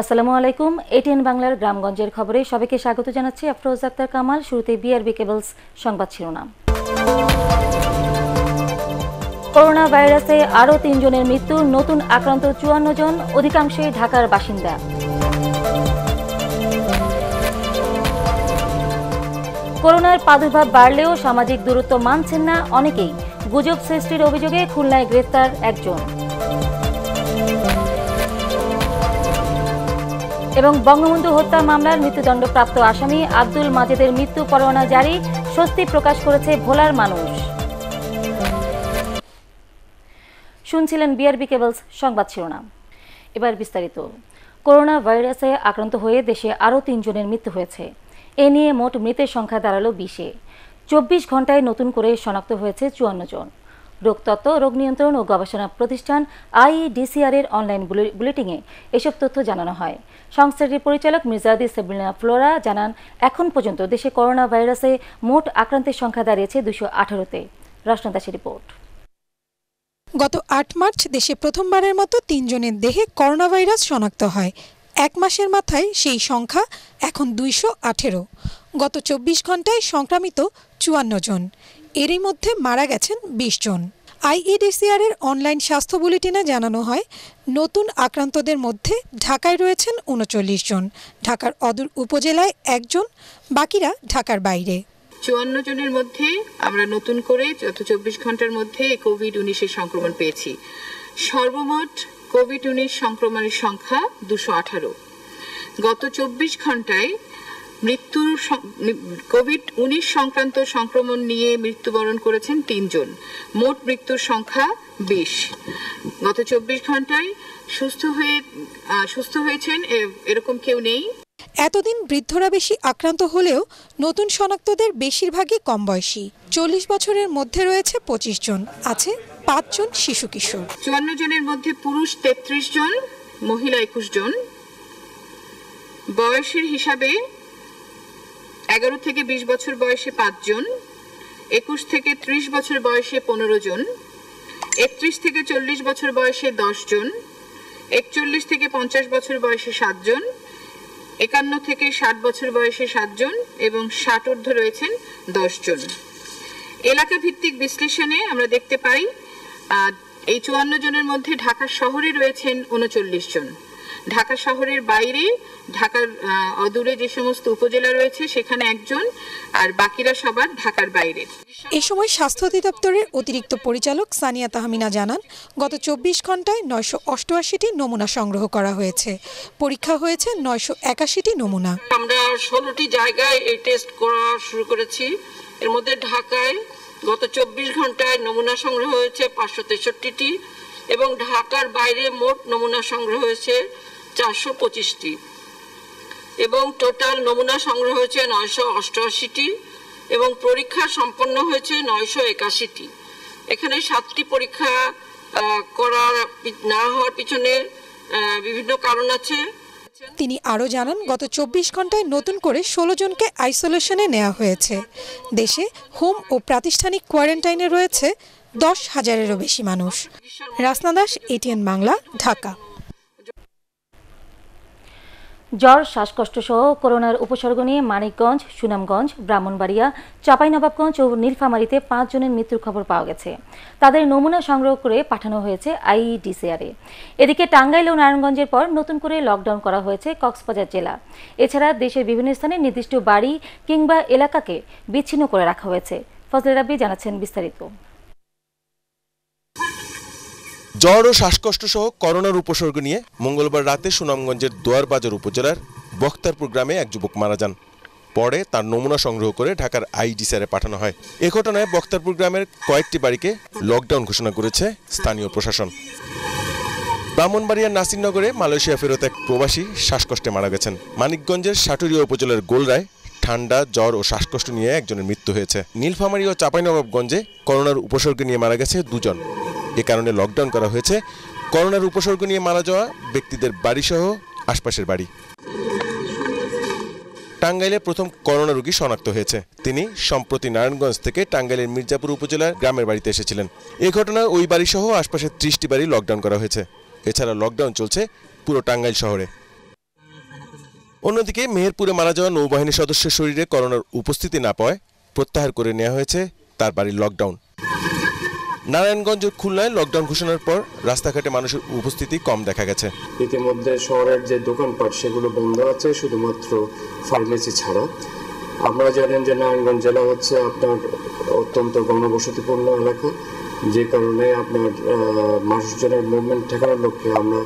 আসসালামু আলাইকুম এটিএন বাংলার গ্রামগঞ্জের খবরে সবাইকে স্বাগত জানাচ্ছি আফরোজ আক্তার কামাল শুরুতে বিআরবি কেবলস সংবাদ শিরোনাম করোনা ভাইরাসে আরও তিনজনের মৃত্যু নতুন আক্রান্ত চুয়ান্ন জন অধিকাংশই ঢাকার বাসিন্দা করোনার প্রাদুর্ভাব বাড়লেও সামাজিক দূরত্ব মানছেন না অনেকেই গুজব সৃষ্টির অভিযোগে খুলনায় গ্রেফতার একজন এবং বঙ্গবন্ধু হত্যা মামলার মৃত্যুদণ্ডপ্রাপ্ত আসামি আব্দুল মাজেদের মৃত্যু পরোয়ানা জারি স্বস্তি প্রকাশ করেছে ভোলার মানুষ শুনছিলেন বিআরবি কেবলস সংবাদ শিরোনাম এবার বিস্তারিত করোনা ভাইরাসে আক্রান্ত হয়ে দেশে আরও তিনজনের মৃত্যু হয়েছে এ নিয়ে মোট মৃতের সংখ্যা দাঁড়ালো বিশে চব্বিশ ঘন্টায় নতুন করে শনাক্ত হয়েছে চুয়ান্ন জন রোগতত্ত্ব রোগ নিয়ন্ত্রণ ও গবেষণা প্রতিষ্ঠান আইডিসিআর এর অনলাইন বুলেটিনে এসব তথ্য জানানো হয় সংস্থাটির পরিচালক মির্জাদি সেবিনা ফ্লোরা জানান এখন পর্যন্ত দেশে করোনা ভাইরাসে মোট আক্রান্তের সংখ্যা দাঁড়িয়েছে দুশো আঠারোতে রচনা দাসের রিপোর্ট গত আট মার্চ দেশে প্রথমবারের মতো তিনজনের দেহে করোনা ভাইরাস শনাক্ত হয় এক মাসের মাথায় সেই সংখ্যা এখন দুইশো আঠেরো গত চব্বিশ ঘন্টায় সংক্রামিত চুয়ান্ন জন এরই মধ্যে মারা গেছেন বিশ জন আইইডিসিআর এর অনলাইন স্বাস্থ্য বুলেটিনে জানানো হয় নতুন আক্রান্তদের মধ্যে ঢাকায় রয়েছেন উনচল্লিশ জন ঢাকার অদূর উপজেলায় একজন বাকিরা ঢাকার বাইরে চুয়ান্ন জনের মধ্যে আমরা নতুন করে গত চব্বিশ ঘন্টার মধ্যে কোভিড উনিশের সংক্রমণ পেয়েছি সর্বমোট কোভিড উনিশ সংক্রমণের সংখ্যা দুশো আঠারো গত চব্বিশ ঘন্টায় মৃত্যুর কোভিড উনিশ সংক্রান্ত সংক্রমণ নিয়ে মৃত্যুবরণ করেছেন তিনজন মোট মৃত্যুর সংখ্যা বিশ গত চব্বিশ ঘন্টায় সুস্থ হয়ে সুস্থ হয়েছেন এরকম কেউ নেই এতদিন বৃদ্ধরা বেশি আক্রান্ত হলেও নতুন শনাক্তদের বেশিরভাগই কম বয়সী চল্লিশ বছরের মধ্যে রয়েছে পঁচিশ জন আছে পাঁচজন শিশু কিশোর চুয়ান্ন জনের মধ্যে পুরুষ তেত্রিশ জন মহিলা একুশ জন বয়সের হিসাবে এগারো থেকে বিশ বছর বয়সে পাঁচজন একুশ থেকে ত্রিশ বছর বয়সে পনেরো জন একত্রিশ থেকে চল্লিশ বছর বয়সে দশ জন একচল্লিশ থেকে পঞ্চাশ বছর বয়সে সাতজন একান্ন থেকে ষাট বছর বয়সে সাতজন এবং ষাট ঊর্ধ্ব রয়েছেন জন এলাকা ভিত্তিক বিশ্লেষণে আমরা দেখতে পাই এই চুয়ান্ন জনের মধ্যে ঢাকা শহরে রয়েছেন উনচল্লিশ জন ঢাকা শহরের বাইরে ঢাকার অদূরে যে সমস্ত উপজেলা রয়েছে সেখানে একজন আর বাকিরা সবার ঢাকার বাইরে এ সময় স্বাস্থ্য অধিদপ্তরের অতিরিক্ত পরিচালক সানিয়া তাহমিনা জানান গত চব্বিশ ঘন্টায় নয়শো অষ্টআশিটি নমুনা সংগ্রহ করা হয়েছে পরীক্ষা হয়েছে নয়শো একাশিটি নমুনা আমরা ষোলোটি জায়গায় এই টেস্ট করা শুরু করেছি এর মধ্যে ঢাকায় গত চব্বিশ ঘন্টায় নমুনা সংগ্রহ হয়েছে পাঁচশো তেষট্টিটি এবং ঢাকার বাইরে মোট নমুনা সংগ্রহ হয়েছে চারশো পঁচিশটি এবং টোটাল নমুনা সংগ্রহ হয়েছে নয়শো অষ্টআশিটি এবং পরীক্ষা সম্পন্ন হয়েছে নয়শো একাশিটি এখানে সাতটি পরীক্ষা করার না হওয়ার পিছনে বিভিন্ন কারণ আছে তিনি আরও জানান গত চব্বিশ ঘন্টায় নতুন করে ষোলো জনকে আইসোলেশনে নেওয়া হয়েছে দেশে হোম ও প্রাতিষ্ঠানিক কোয়ারেন্টাইনে রয়েছে দশ হাজারেরও বেশি মানুষ রাসনা দাস এটিএন বাংলা ঢাকা জ্বর শ্বাসকষ্ট সহ করোনার উপসর্গ নিয়ে মানিকগঞ্জ সুনামগঞ্জ ব্রাহ্মণবাড়িয়া চাঁপাইনবাবগঞ্জ ও নীলফামারীতে পাঁচজনের মৃত্যুর খবর পাওয়া গেছে তাদের নমুনা সংগ্রহ করে পাঠানো হয়েছে আইইডিসিআরে এদিকে টাঙ্গাইল ও নারায়ণগঞ্জের পর নতুন করে লকডাউন করা হয়েছে কক্সবাজার জেলা এছাড়া দেশের বিভিন্ন স্থানে নির্দিষ্ট বাড়ি কিংবা এলাকাকে বিচ্ছিন্ন করে রাখা হয়েছে ফজলে রাব্বি জানাচ্ছেন বিস্তারিত জ্বর ও শ্বাসকষ্ট সহ করোনার উপসর্গ নিয়ে মঙ্গলবার রাতে সুনামগঞ্জের দোয়ারবাজার উপজেলার বক্তারপুর গ্রামে এক যুবক মারা যান পরে তার নমুনা সংগ্রহ করে ঢাকার আইডিসারে পাঠানো হয় এ ঘটনায় বক্তারপুর গ্রামের কয়েকটি বাড়িকে লকডাউন ঘোষণা করেছে স্থানীয় প্রশাসন ব্রাহ্মণবাড়িয়ার নাসিরনগরে মালয়েশিয়া ফেরত এক প্রবাসী শ্বাসকষ্টে মারা গেছেন মানিকগঞ্জের সাটুরিয়া উপজেলার গোলরায় ঠান্ডা জ্বর ও শ্বাসকষ্ট নিয়ে একজনের মৃত্যু হয়েছে নীলফামারী ও চাপাইনবাবগঞ্জে করোনার উপসর্গ নিয়ে মারা গেছে দুজন এ কারণে লকডাউন করা হয়েছে করোনার উপসর্গ নিয়ে মারা যাওয়া ব্যক্তিদের বাড়িসহ আশপাশের বাড়ি টাঙ্গাইলে প্রথম করোনা রোগী শনাক্ত হয়েছে তিনি সম্প্রতি নারায়ণগঞ্জ থেকে টাঙ্গাইলের মির্জাপুর উপজেলার গ্রামের বাড়িতে এসেছিলেন এ ঘটনায় ওই বাড়িসহ আশপাশের ত্রিশটি বাড়ি লকডাউন করা হয়েছে এছাড়া লকডাউন চলছে পুরো টাঙ্গাইল শহরে অন্যদিকে মেহেরপুরে মারা যাওয়া নৌবাহিনী সদস্যের শরীরে করোনার উপস্থিতি না পাওয়ায় প্রত্যাহার করে নেওয়া হয়েছে তার বাড়ির লকডাউন নারায়ণগঞ্জ খুলনায় লকডাউন ঘোষণার পর রাস্তাঘাটে মানুষের উপস্থিতি কম দেখা গেছে ইতিমধ্যে শহরের যে দোকানপাট সেগুলো বন্ধ আছে শুধুমাত্র ফার্মেসি ছাড়া আপনারা জানেন যে নারায়ণগঞ্জ জেলা হচ্ছে আপনার অত্যন্ত গণবসতিপূর্ণ এলাকা যে কারণে আপনার মানুষজনের মুভমেন্ট ঠেকানোর লক্ষ্যে আমরা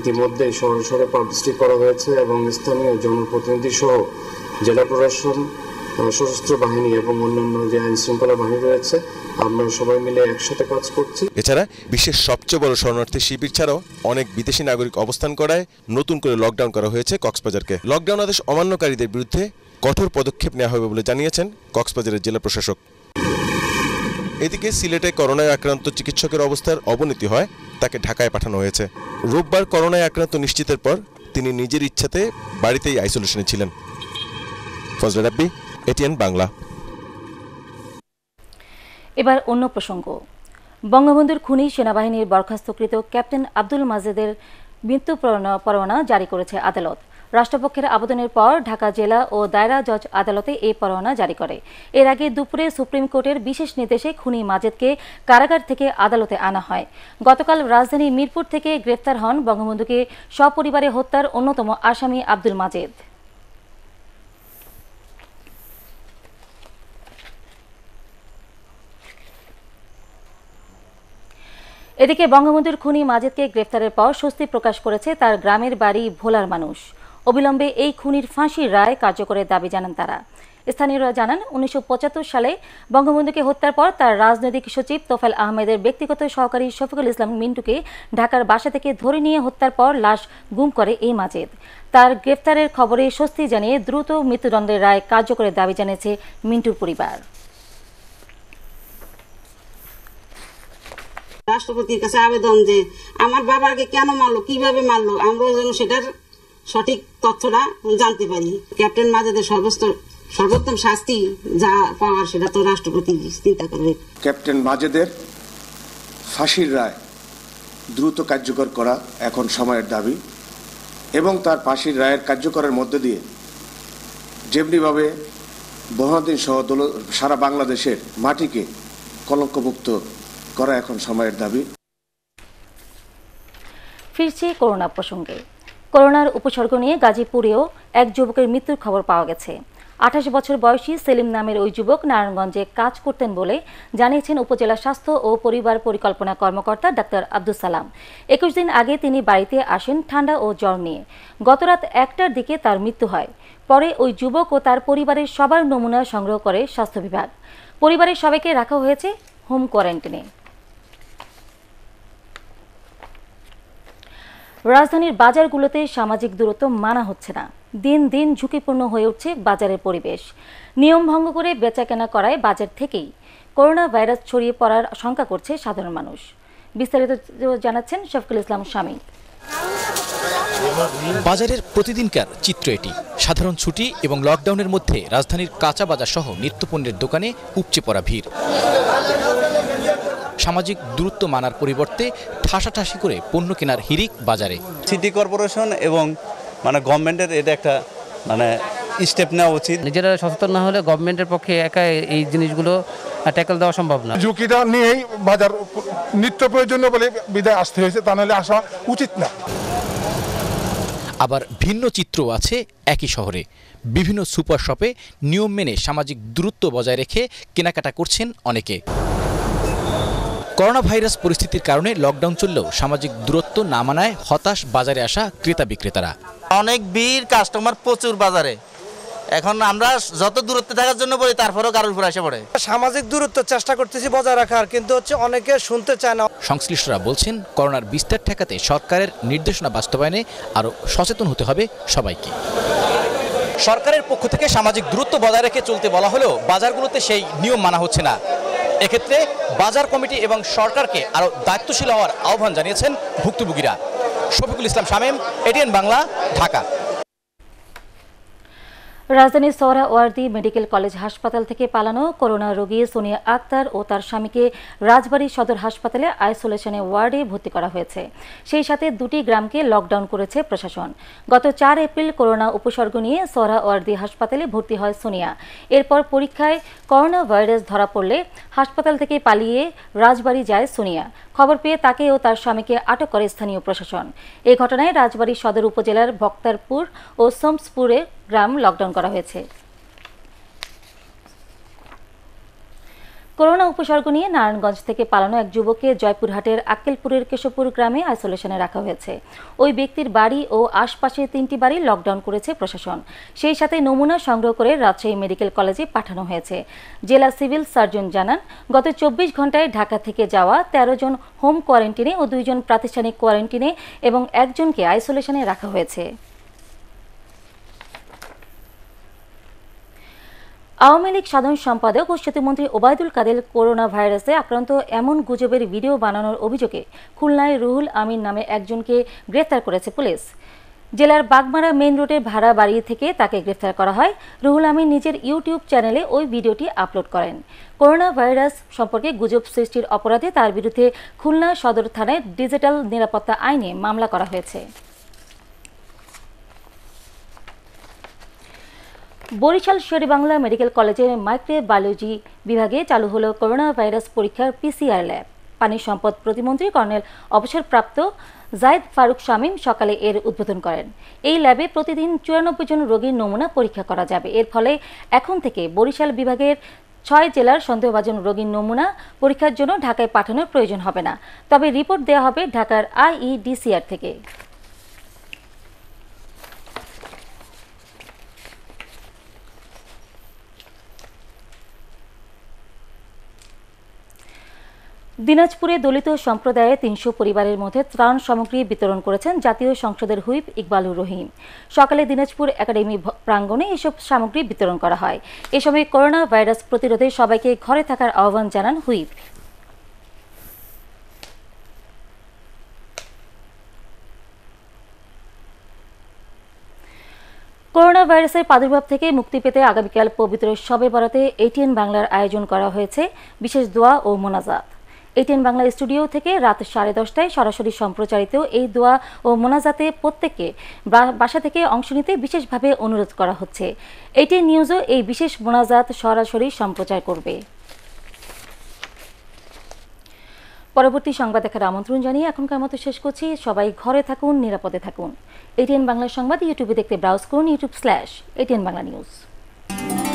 ইতিমধ্যে শহরে শহরে পাবলিসিটি করা হয়েছে এবং স্থানীয় জনপ্রতিনিধি সহ জেলা প্রশাসন সশস্ত্র বাহিনী এবং অন্যান্য যে আইন শৃঙ্খলা বাহিনী রয়েছে আমরা সবাই মিলে একসাথে কাজ করছি এছাড়া বিশ্বের সবচেয়ে বড় শরণার্থী শিবির ছাড়াও অনেক বিদেশি নাগরিক অবস্থান করায় নতুন করে লকডাউন করা হয়েছে কক্সবাজারকে লকডাউন আদেশ অমান্যকারীদের বিরুদ্ধে কঠোর পদক্ষেপ নেওয়া হবে বলে জানিয়েছেন কক্সবাজারের জেলা প্রশাসক এদিকে সিলেটে করোনায় আক্রান্ত চিকিৎসকের অবস্থার অবনতি হয় তাকে ঢাকায় পাঠানো হয়েছে রোববার করোনায় আক্রান্ত নিশ্চিতের পর তিনি নিজের ইচ্ছাতে বাড়িতেই আইসোলেশনে ছিলেন এটিএন বাংলা এবার অন্য প্রসঙ্গ বঙ্গবন্ধুর খুনি সেনাবাহিনীর বরখাস্তকৃত ক্যাপ্টেন আব্দুল মাজেদের মৃত্যু পরোয়ানা জারি করেছে আদালত রাষ্ট্রপক্ষের আবেদনের পর ঢাকা জেলা ও দায়রা জজ আদালতে এই পরোয়ানা জারি করে এর আগে দুপুরে সুপ্রিম কোর্টের বিশেষ নির্দেশে খুনি মাজেদকে কারাগার থেকে আদালতে আনা হয় গতকাল রাজধানী মিরপুর থেকে গ্রেফতার হন বঙ্গবন্ধুকে সপরিবারে হত্যার অন্যতম আসামি আব্দুল মাজেদ এদিকে বঙ্গবন্ধুর খুনি মাজেদকে গ্রেফতারের পর স্বস্তি প্রকাশ করেছে তার গ্রামের বাড়ি ভোলার মানুষ অবিলম্বে এই খুনির ফাঁসির রায় কার্যকরের দাবি জানান তারা স্থানীয়রা জানান উনিশশো সালে বঙ্গবন্ধুকে হত্যার পর তার রাজনৈতিক সচিব তোফেল আহমেদের ব্যক্তিগত সহকারী শফিকুল ইসলাম মিন্টুকে ঢাকার বাসা থেকে ধরে নিয়ে হত্যার পর লাশ গুম করে এই মাজেদ তার গ্রেফতারের খবরে স্বস্তি জানিয়ে দ্রুত মৃত্যুদণ্ডের রায় কার্যকরের দাবি জানিয়েছে মিন্টুর পরিবার রাষ্ট্রপতির কাছে আবেদন যে আমার বাবাকে কেন মারলো কিভাবে মারলো আমরাও যেন সেটার সঠিক তথ্যটা জানতে পারি ক্যাপ্টেন মাজাদের সর্বোচ্চ সর্বোত্তম শাস্তি যা পাওয়ার সেটা তো রাষ্ট্রপতি চিন্তা করবে ক্যাপ্টেন মাজেদের ফাঁসির রায় দ্রুত কার্যকর করা এখন সময়ের দাবি এবং তার ফাঁসির রায়ের কার্যকরের মধ্য দিয়ে যেমনিভাবে বহাদিন সহ সারা বাংলাদেশের মাটিকে কলঙ্কমুক্ত করা এখন সময়ের দাবি ফিরছি করোনা প্রসঙ্গে করোনার উপসর্গ নিয়ে গাজীপুরেও এক যুবকের মৃত্যুর খবর পাওয়া গেছে আঠাশ বছর বয়সী সেলিম নামের ওই যুবক নারায়ণগঞ্জে কাজ করতেন বলে জানিয়েছেন উপজেলা স্বাস্থ্য ও পরিবার পরিকল্পনা কর্মকর্তা ডাক্তার আব্দুল সালাম একুশ দিন আগে তিনি বাড়িতে আসেন ঠান্ডা ও জ্বর নিয়ে গতরাত একটার দিকে তার মৃত্যু হয় পরে ওই যুবক ও তার পরিবারের সবার নমুনা সংগ্রহ করে স্বাস্থ্য বিভাগ পরিবারের সবাইকে রাখা হয়েছে হোম কোয়ারেন্টিনে রাজধানীর বাজারগুলোতে সামাজিক দূরত্ব মানা হচ্ছে না দিন দিন ঝুঁকিপূর্ণ হয়ে উঠছে বাজারের পরিবেশ নিয়ম ভঙ্গ করে বেচাকেনা করায় বাজার থেকেই করোনা ভাইরাস ছড়িয়ে পড়ার আশঙ্কা করছে সাধারণ মানুষ বিস্তারিত জানাচ্ছেন শফকুল ইসলাম স্বামী বাজারের প্রতিদিনকার চিত্র এটি সাধারণ ছুটি এবং লকডাউনের মধ্যে রাজধানীর কাঁচা বাজার সহ নিত্যপণ্যের দোকানে উপচে পড়া ভিড় সামাজিক দূরত্ব মানার পরিবর্তে ঠাসাঠাসি করে পণ্য কেনার হিরিক বাজারে সিটি কর্পোরেশন এবং মানে গভর্নমেন্টের এটা একটা মানে স্টেপ নেওয়া উচিত নিজেরা সচেতন না হলে গভর্নমেন্টের পক্ষে একা এই জিনিসগুলো ট্যাকল দেওয়া সম্ভব না ঝুঁকিটা নিয়েই বাজার নিত্য প্রয়োজনীয় বলে বিদায় আসতে হয়েছে তা নাহলে আসা উচিত না আবার ভিন্ন চিত্র আছে একই শহরে বিভিন্ন সুপার শপে নিয়ম মেনে সামাজিক দূরত্ব বজায় রেখে কেনাকাটা করছেন অনেকে করোনা ভাইরাস পরিস্থিতির কারণে লকডাউন চললেও সামাজিক দূরত্ব না মানায় হতাশ বাজারে আসা ক্রেতা বিক্রেতারা অনেক ভিড় কাস্টমার প্রচুর বাজারে এখন আমরা যত দূরত্বে থাকার জন্য বলি তারপরেও কারোর উপর এসে পড়ে সামাজিক দূরত্ব চেষ্টা করতেছি বজায় রাখার কিন্তু হচ্ছে অনেকে শুনতে চায় না সংশ্লিষ্টরা বলছেন করোনার বিস্তার ঠেকাতে সরকারের নির্দেশনা বাস্তবায়নে আরও সচেতন হতে হবে সবাইকে সরকারের পক্ষ থেকে সামাজিক দূরত্ব বজায় রেখে চলতে বলা হলেও বাজারগুলোতে সেই নিয়ম মানা হচ্ছে না এক্ষেত্রে বাজার কমিটি এবং সরকারকে আরও দায়িত্বশীল হওয়ার আহ্বান জানিয়েছেন ভুক্তভোগীরা শফিকুল ইসলাম শামীম এটিএন বাংলা ঢাকা রাজধানীর সোহরাওয়ার্দি মেডিকেল কলেজ হাসপাতাল থেকে পালানো করোনা রোগী সোনিয়া আক্তার ও তার স্বামীকে রাজবাড়ী সদর হাসপাতালে আইসোলেশনে ওয়ার্ডে ভর্তি করা হয়েছে সেই সাথে দুটি গ্রামকে লকডাউন করেছে প্রশাসন গত চার এপ্রিল করোনা উপসর্গ নিয়ে সোহরাওয়ার্দি হাসপাতালে ভর্তি হয় সোনিয়া এরপর পরীক্ষায় করোনা ভাইরাস ধরা পড়লে হাসপাতাল থেকে পালিয়ে রাজবাড়ী যায় সোনিয়া খবর পেয়ে তাকে ও তার স্বামীকে আটক করে স্থানীয় প্রশাসন এই ঘটনায় রাজবাড়ী সদর উপজেলার ভক্তারপুর ও সোমসপুরে গ্রাম লকডাউন করা হয়েছে করোনা উপসর্গ নিয়ে নারায়ণগঞ্জ থেকে পালানো এক যুবককে জয়পুরহাটের আক্কেলপুরের কেশবপুর গ্রামে আইসোলেশনে রাখা হয়েছে ওই ব্যক্তির বাড়ি ও আশপাশের তিনটি বাড়ি লকডাউন করেছে প্রশাসন সেই সাথে নমুনা সংগ্রহ করে রাজশাহী মেডিকেল কলেজে পাঠানো হয়েছে জেলা সিভিল সার্জন জানান গত চব্বিশ ঘন্টায় ঢাকা থেকে যাওয়া ১৩ জন হোম কোয়ারেন্টিনে ও দুইজন প্রাতিষ্ঠানিক কোয়ারেন্টিনে এবং একজনকে আইসোলেশনে রাখা হয়েছে আওয়ামী লীগ সাধারণ সম্পাদক ও সেতুমন্ত্রী ওবায়দুল কাদের করোনা ভাইরাসে আক্রান্ত এমন গুজবের ভিডিও বানানোর অভিযোগে খুলনায় রুহুল আমিন নামে একজনকে গ্রেফতার করেছে পুলিশ জেলার বাগমারা মেন রোডের ভাড়া বাড়ি থেকে তাকে গ্রেফতার করা হয় রুহুল আমিন নিজের ইউটিউব চ্যানেলে ওই ভিডিওটি আপলোড করেন করোনা ভাইরাস সম্পর্কে গুজব সৃষ্টির অপরাধে তার বিরুদ্ধে খুলনা সদর থানায় ডিজিটাল নিরাপত্তা আইনে মামলা করা হয়েছে বরিশাল বাংলা মেডিকেল কলেজের মাইক্রোবায়োলজি বিভাগে চালু হলো করোনা ভাইরাস পরীক্ষার পিসিআর ল্যাব পানি সম্পদ প্রতিমন্ত্রী কর্নেল অবসরপ্রাপ্ত জায়দ ফারুক শামীম সকালে এর উদ্বোধন করেন এই ল্যাবে প্রতিদিন চুরানব্বই জন রোগীর নমুনা পরীক্ষা করা যাবে এর ফলে এখন থেকে বরিশাল বিভাগের ছয় জেলার সন্দেহভাজন রোগীর নমুনা পরীক্ষার জন্য ঢাকায় পাঠানোর প্রয়োজন হবে না তবে রিপোর্ট দেওয়া হবে ঢাকার আইইডিসিআর থেকে দিনাজপুরে দলিত সম্প্রদায়ে তিনশো পরিবারের মধ্যে ত্রাণ সামগ্রী বিতরণ করেছেন জাতীয় সংসদের হুইপ ইকবালুর রহিম সকালে দিনাজপুর একাডেমি প্রাঙ্গণে এসব সামগ্রী বিতরণ করা হয় এ সময় করোনা ভাইরাস প্রতিরোধে সবাইকে ঘরে থাকার আহ্বান জানান হুইপ করোনা ভাইরাসের প্রাদুর্ভাব থেকে মুক্তি পেতে আগামীকাল পবিত্র সবে বরাতে এটিএন বাংলার আয়োজন করা হয়েছে বিশেষ দোয়া ও মোনাজাত এটিএন বাংলা স্টুডিও থেকে রাত সাড়ে দশটায় সরাসরি সম্প্রচারিত এই দোয়া ও মোনাজাতে প্রত্যেককে বাসা থেকে অংশ নিতে বিশেষভাবে অনুরোধ করা হচ্ছে এটিএন নিউজও এই বিশেষ মোনাজাত সরাসরি সম্প্রচার করবে পরবর্তী সংবাদ দেখার আমন্ত্রণ জানিয়ে এখনকার মতো শেষ করছি সবাই ঘরে থাকুন নিরাপদে থাকুন এটিএন বাংলা সংবাদ ইউটিউবে দেখতে ব্রাউজ করুন YouTube slash ATN Bangla news